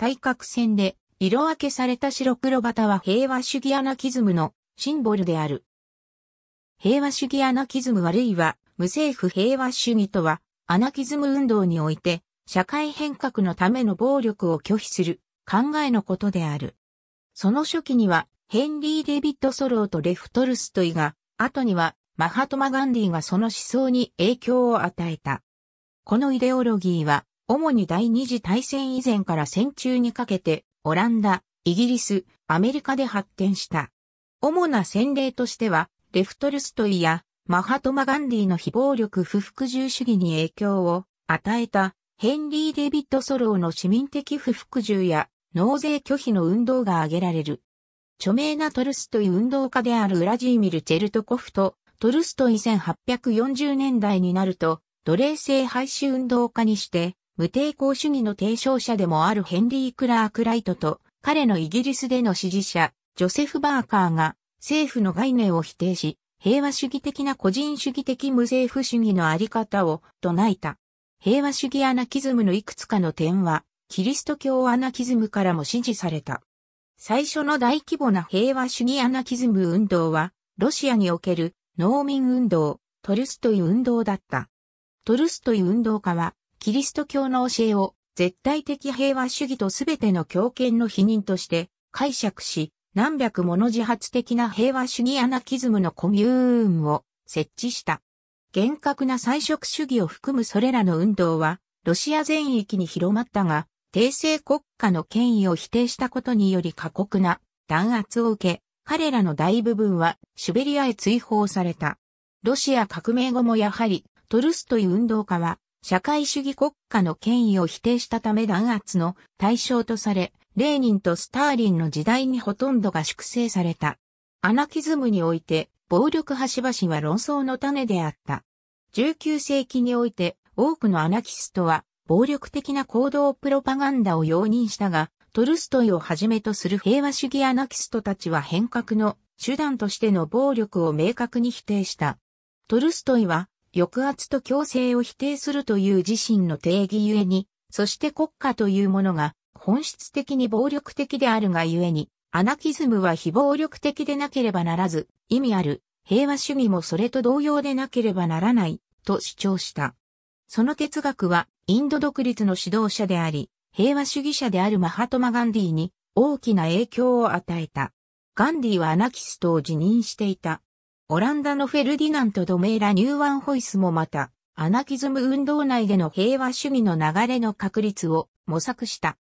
対角線で、色分けされた白黒旗は平和主義アナキズムのシンボルである。平和主義アナキズムあるいは無政府平和主義とは、アナキズム運動において、社会変革のための暴力を拒否する考えのことである。その初期には、ヘンリー・デビッド・ソローとレフ・トルストイが、後には、マハトマ・ガンディがその思想に影響を与えた。このイデオロギーは、主に第二次大戦以前から戦中にかけて、オランダ、イギリス、アメリカで発展した。主な先例としては、レフトルストイやマハトマ・ガンディの非暴力不服従主義に影響を与えたヘンリー・デビッド・ソローの市民的不服従や納税拒否の運動が挙げられる。著名なトルストイ運動家であるウラジーミル・チェルトコフとトルストイ1840年代になると奴隷制廃止運動家にして無抵抗主義の提唱者でもあるヘンリー・クラーク・ライトと、彼のイギリスでの支持者、ジョセフ・バーカーが、政府の概念を否定し、平和主義的な個人主義的無政府主義のあり方を唱えた。平和主義アナキズムのいくつかの点は、キリスト教アナキズムからも支持された。最初の大規模な平和主義アナキズム運動は、ロシアにおける農民運動、トルストイ運動だった。トルストイ運動家は、キリスト教の教えを絶対的平和主義とすべての強権の否認として解釈し、何百もの自発的な平和主義アナキズムのコミューンを設置した。厳格な菜食主義を含むそれらの運動は、ロシア全域に広まったが、帝政国家の権威を否定したことにより過酷な弾圧を受け、彼らの大部分はシベリアへ追放された。ロシア革命後もやはりトルストイ運動家は社会主義国家の権威を否定したため弾圧の対象とされ、レーニンとスターリンの時代にほとんどが粛清された。アナキズムにおいて、暴力端々は論争の種であった。19世紀において、多くのアナキストは、暴力的な行動プロパガンダを容認したが、トルストイをはじめとする平和主義アナキストたちは変革の手段としての暴力を明確に否定した。トルストイは抑圧と強制を否定するという自身の定義ゆえに、そして国家というものが本質的に暴力的であるがゆえに、アナキズムは非暴力的でなければならず、意味ある平和主義もそれと同様でなければならない、と主張した。その哲学は、インド独立の指導者であり、平和主義者であるマハトマ・ガンディに大きな影響を与えた。ガンディはアナキストを辞任していた。オランダのフェルディナント・ドメーラ・ニューワンホイスもまた、アナキズム運動内での平和主義の流れの確立を模索した。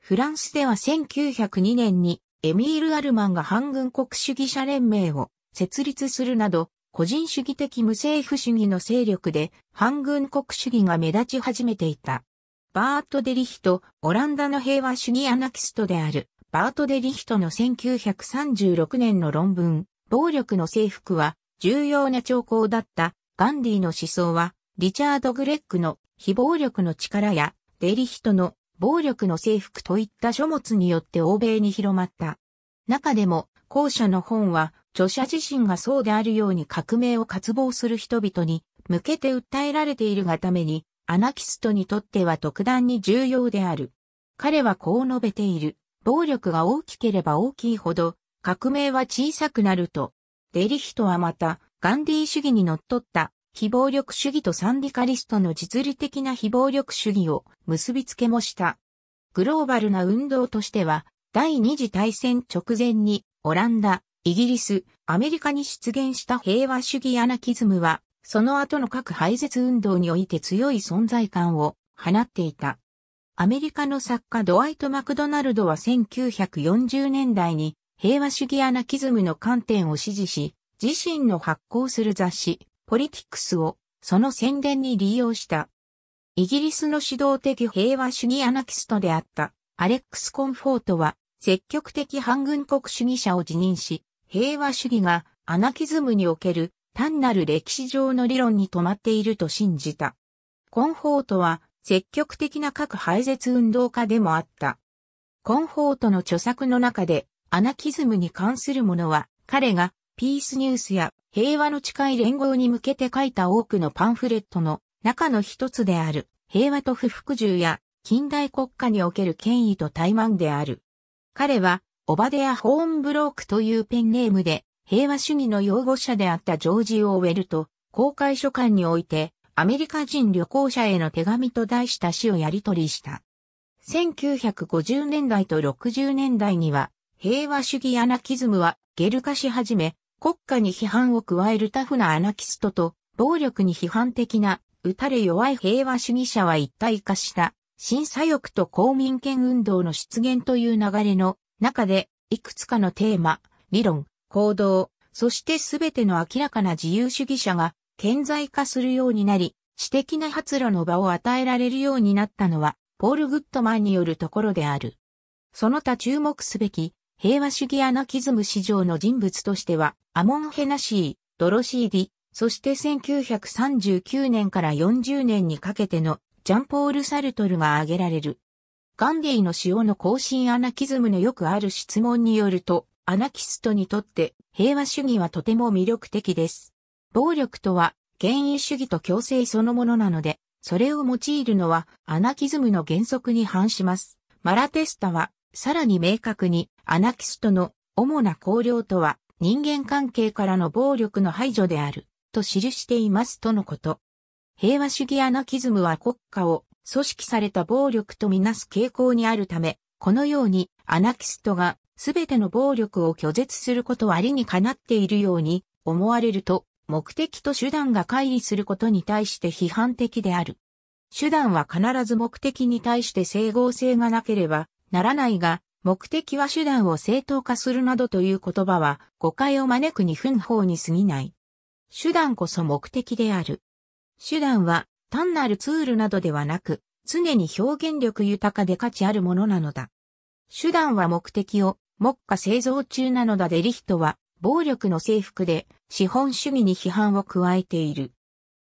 フランスでは1902年にエミール・アルマンが反軍国主義者連盟を設立するなど、個人主義的無政府主義の勢力で反軍国主義が目立ち始めていた。バート・デリヒト、オランダの平和主義アナキストである、バート・デリヒトの1936年の論文、暴力の征服は重要な兆候だったガンディの思想はリチャード・グレッグの非暴力の力やデリヒトの暴力の征服といった書物によって欧米に広まった。中でも後者の本は著者自身がそうであるように革命を渇望する人々に向けて訴えられているがためにアナキストにとっては特段に重要である。彼はこう述べている。暴力が大きければ大きいほど革命は小さくなると、デリヒトはまた、ガンディー主義にのっとった、非暴力主義とサンディカリストの実利的な非暴力主義を結びつけもした。グローバルな運動としては、第二次大戦直前に、オランダ、イギリス、アメリカに出現した平和主義アナキズムは、その後の核廃絶運動において強い存在感を放っていた。アメリカの作家ドワイト・マクドナルドは1940年代に平和主義アナキズムの観点を支持し、自身の発行する雑誌、ポリティクスをその宣伝に利用した。イギリスの指導的平和主義アナキストであったアレックス・コンフォートは積極的反軍国主義者を辞任し、平和主義がアナキズムにおける単なる歴史上の理論に止まっていると信じた。コンフォートは積極的な核廃絶運動家でもあった。コンフォートの著作の中でアナキズムに関するものは、彼がピースニュースや平和の近い連合に向けて書いた多くのパンフレットの中の一つである平和と不服従や近代国家における権威と怠慢である。彼はオバデア・ホーンブロークというペンネームで平和主義の擁護者であったジョージ・オーウェルと公開書館においてアメリカ人旅行者への手紙と題した詩をやり取りした。1950年代と60年代には平和主義アナキズムはゲル化し始め、国家に批判を加えるタフなアナキストと、暴力に批判的な、打たれ弱い平和主義者は一体化した、審査欲と公民権運動の出現という流れの中で、いくつかのテーマ、理論、行動、そしてすべての明らかな自由主義者が顕在化するようになり、知的な発露の場を与えられるようになったのは、ポール・グッドマンによるところである。その他注目すべき、平和主義アナキズム史上の人物としては、アモン・ヘナシー、ドロシーディ、そして1939年から40年にかけてのジャンポール・サルトルが挙げられる。ガンディの使用の更新アナキズムのよくある質問によると、アナキストにとって平和主義はとても魅力的です。暴力とは原因主義と共生そのものなので、それを用いるのはアナキズムの原則に反します。マラテスタはさらに明確にアナキストの主な考量とは人間関係からの暴力の排除であると記していますとのこと。平和主義アナキズムは国家を組織された暴力とみなす傾向にあるため、このようにアナキストが全ての暴力を拒絶することありにかなっているように思われると、目的と手段が乖離することに対して批判的である。手段は必ず目的に対して整合性がなければならないが、目的は手段を正当化するなどという言葉は誤解を招く二分法に過ぎない。手段こそ目的である。手段は単なるツールなどではなく、常に表現力豊かで価値あるものなのだ。手段は目的を、目下製造中なのだデリヒトは、暴力の征服で資本主義に批判を加えている。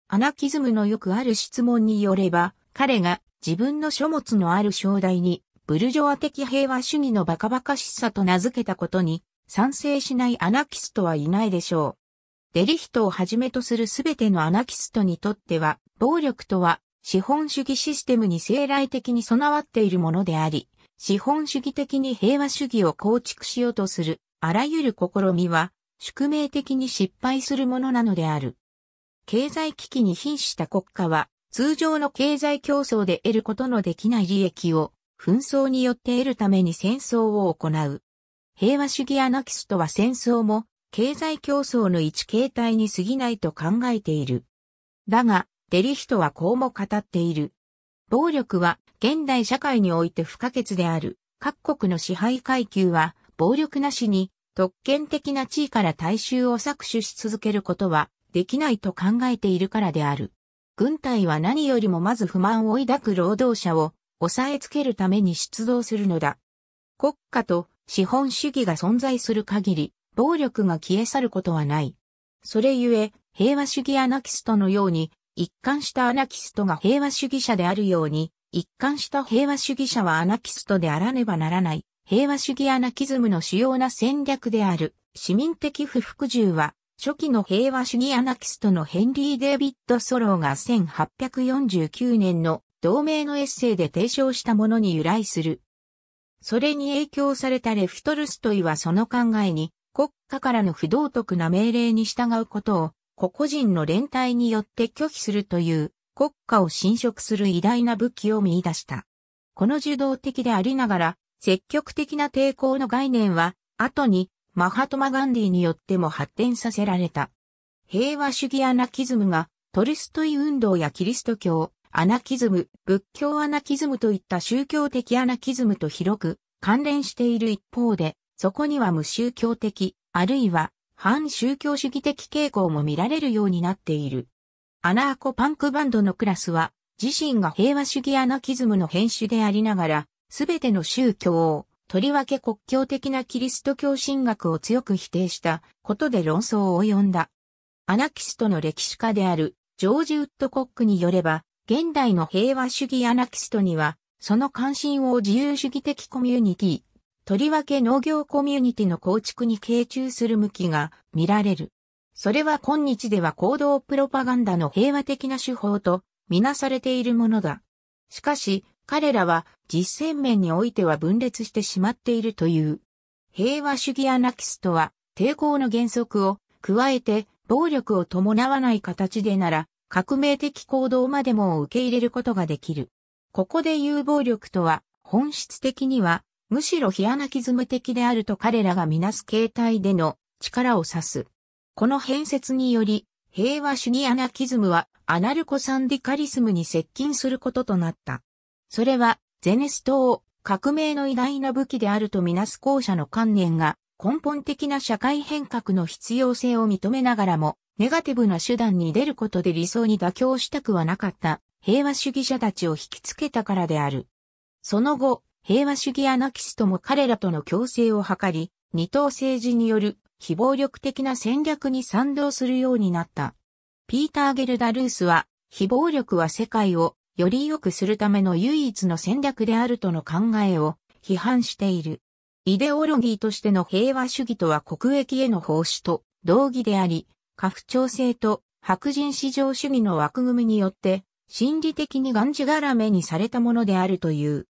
アナキズムのよくある質問によれば、彼が自分の書物のある商題にブルジョア的平和主義のバカバカしさと名付けたことに、賛成しないアナキストはいないでしょう。デリヒトをはじめとするすべてのアナキストにとっては、暴力とは、資本主義システムに生来的に備わっているものであり、資本主義的に平和主義を構築しようとする、あらゆる試みは、宿命的に失敗するものなのである。経済危機に瀕した国家は、通常の経済競争で得ることのできない利益を、紛争によって得るために戦争を行う。平和主義アナキストは戦争も経済競争の一形態に過ぎないと考えている。だが、デリヒトはこうも語っている。暴力は現代社会において不可欠である。各国の支配階級は暴力なしに特権的な地位から大衆を搾取し続けることはできないと考えているからである。軍隊は何よりもまず不満を抱く労働者を抑えつけるために出動するのだ。国家と資本主義が存在する限り、暴力が消え去ることはない。それゆえ、平和主義アナキストのように、一貫したアナキストが平和主義者であるように、一貫した平和主義者はアナキストであらねばならない。平和主義アナキズムの主要な戦略である。市民的不服従は、初期の平和主義アナキストのヘンリー・デイビッド・ソローが1849年の同名のエッセイで提唱したものに由来する。それに影響されたレフトルストイはその考えに、国家からの不道徳な命令に従うことを、個々人の連帯によって拒否するという国家を侵食する偉大な武器を見出した。この受動的でありながら、積極的な抵抗の概念は、後にマハトマ・ガンディによっても発展させられた。平和主義アナキズムがトルストイ運動やキリスト教、アナキズム、仏教アナキズムといった宗教的アナキズムと広く関連している一方で、そこには無宗教的、あるいは反宗教主義的傾向も見られるようになっている。アナーコパンクバンドのクラスは、自身が平和主義アナキズムの編集でありながら、すべての宗教を、とりわけ国教的なキリスト教神学を強く否定したことで論争を及んだ。アナキストの歴史家であるジョージ・ウッドコックによれば、現代の平和主義アナキストには、その関心を自由主義的コミュニティ、とりわけ農業コミュニティの構築に傾注する向きが見られる。それは今日では行動プロパガンダの平和的な手法とみなされているものだ。しかし、彼らは実践面においては分裂してしまっているという。平和主義アナキストは抵抗の原則を加えて暴力を伴わない形でなら革命的行動までも受け入れることができる。ここで有暴力とは、本質的には、むしろヒアナキズム的であると彼らがみなす形態での力を指す。この変説により、平和主義アナキズムはアナルコサンディカリスムに接近することとなった。それは、ゼネストを革命の偉大な武器であるとみなす後者の観念が根本的な社会変革の必要性を認めながらもネガティブな手段に出ることで理想に妥協したくはなかった平和主義者たちを引きつけたからである。その後、平和主義アナキストも彼らとの共生を図り、二党政治による非暴力的な戦略に賛同するようになった。ピーター・ゲルダルースは、非暴力は世界をより良くするための唯一の戦略であるとの考えを批判している。イデオロギーとしての平和主義とは国益への奉仕と同義であり、家父長制と白人至上主義の枠組みによって、心理的にがんじがらめにされたものであるという。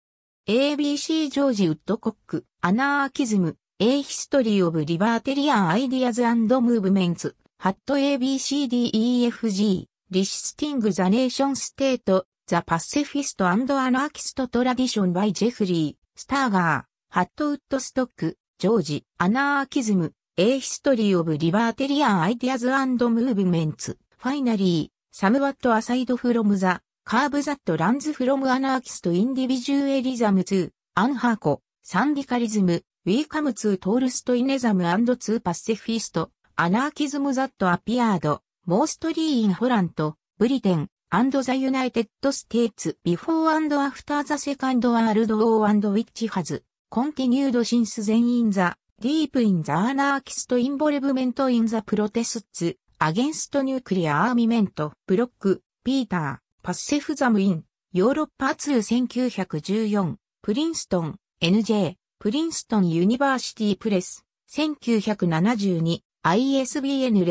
ABC ジョージ・ウッドコック、アナーキズム、A History of Libertarian Ideas and Movements, Hat ABCDEFG, Listing the Nation State, The Pacifist and Anarchist Tradition by Jeffrey, Starger, Hat Woodstock, ジョージ、アナーキズム、A History of Libertarian Ideas and Movements, Finally, Somewhat Aside from the Curve That Runs from Anarchist Individualism to a n h a r c o s a n d i c a l i s m We Come to t o l s t o y n i s m and to Pacifist, Anarchism That Appeared, Mostly in Holland, Britain, and the United States before and after the Second World War and which has continued since then in the Deep in the Anarchist Involvement in the Protests Against Nuclear Armament ブロック、ピーター、パッセフザムイン、ヨーロッパ2 1914、プリンストン、NJ、プリンストンユニバーシティプレス、1972、ISBN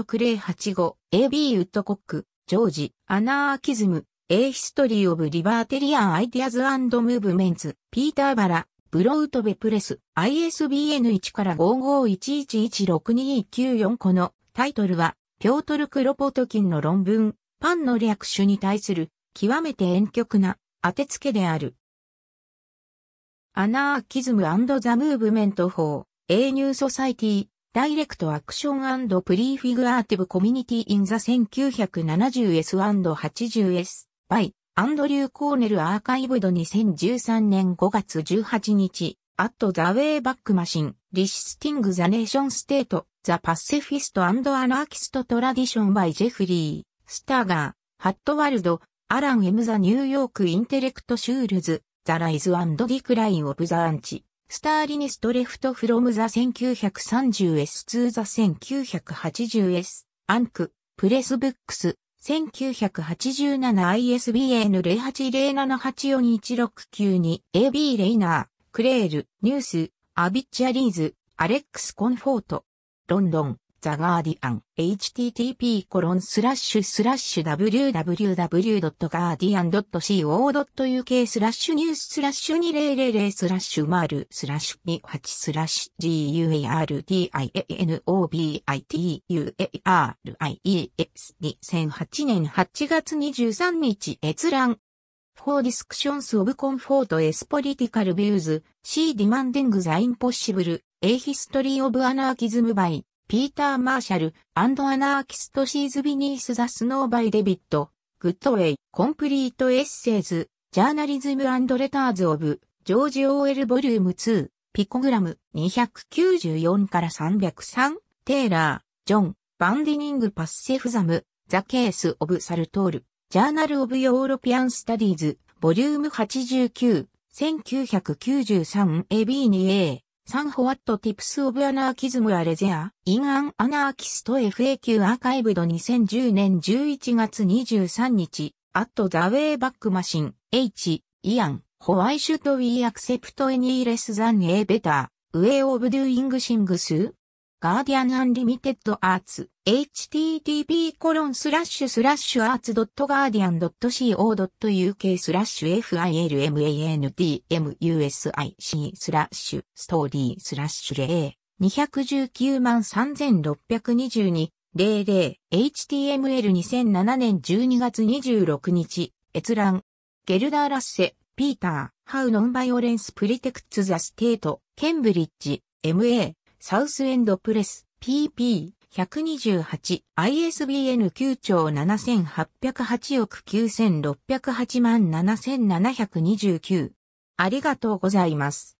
0691046085、AB ウッドコック、ジョージ、アナーキズム、A History of Libertarian Ideas and Movements、ピーター・バラ、ブロウトベプレス ISBN1 から5511162194このタイトルはピョートル・クロポトキンの論文パンの略種に対する極めて遠曲な当て付けである。アナーキズムザ・ムーブメント法 A ニューソサイティダイレクトアクションプリーフィグアーティブコミュニティインザ 1970S&80S バイアンドリュー・コーネル・アーカイブド2013年5月18日、アット・ザ・ウェイ・バック・マシン、リシスティング・ザ・ネーション・ステート、ザ・パッセフィスト・アンド・アナーキスト・トラディション・バイ・ジェフリー、スターガー、ハットワールド、アラン・エム・ザ・ニューヨーク・インテレクト・シュールズ、ザ・ライズ・アンド・ディクライン・オブ・ザ・アンチ、スターリニスト・レフト・フロム・ザ・1 9 3 0 s ツー・ザ・ 1980S、アンク、プレスブックス、1987ISBN0807841692 AB レイナー、クレール、ニュース、アビッチャリーズ、アレックス・コンフォート。ロンドン。ザガーディアン、http コロンスラッシュスラッシュ www.guardian.co.uk スラッシュニューススラッシュ2000スラッシュマールスラッシュ28スラッシュ GUARDIANOBITUARIES2008 年8月23日閲覧 For discussions of comfort as political views, see demanding the impossible, a history of anarchism by ピーター・マーシャル、アンド・アナーキスト・シーズ・ビニース・ザ・スノー・バイ・デビット、グッドウェイ、コンプリート・エッセイズ、ジャーナリズム・アンド・レターズ・オブ、ジョージ・オーエル・ボリューム2、ピコグラム、294から303、テイラー、ジョン、バンディニング・パッセフザム、ザ・ケース・オブ・サルトール、ジャーナル・オブ・ヨーロピアン・スタディーズ、ボリューム89、1993AB2A、サンホワットティプスオブアナーキズムアレゼア、インアンアナーキスト FAQ アーカイブド2010年11月23日、アットザウェイバックマシン、H、イアン、ホワイシュトウィーアクセプトエニーレスザンエーベター、ウェイオブドゥイングシングスガーディアン・アンリミテッド・アーツ、http コロンスラッシュスラッシュアーツ .guardian.co.uk スラッシュ filmantmusic スラッシュストーリースラッシュ0 219万3622零零 h t m l 2 0 0 7年12月26日閲覧ゲルダー・ラッセ、ピーター、ハウ・ノン・バイオレンス・プリテクツ・ザ・ステート、ケンブリッジ、MA、サウスエンドプレス PP128 ISBN 9兆7808億9608万7729ありがとうございます。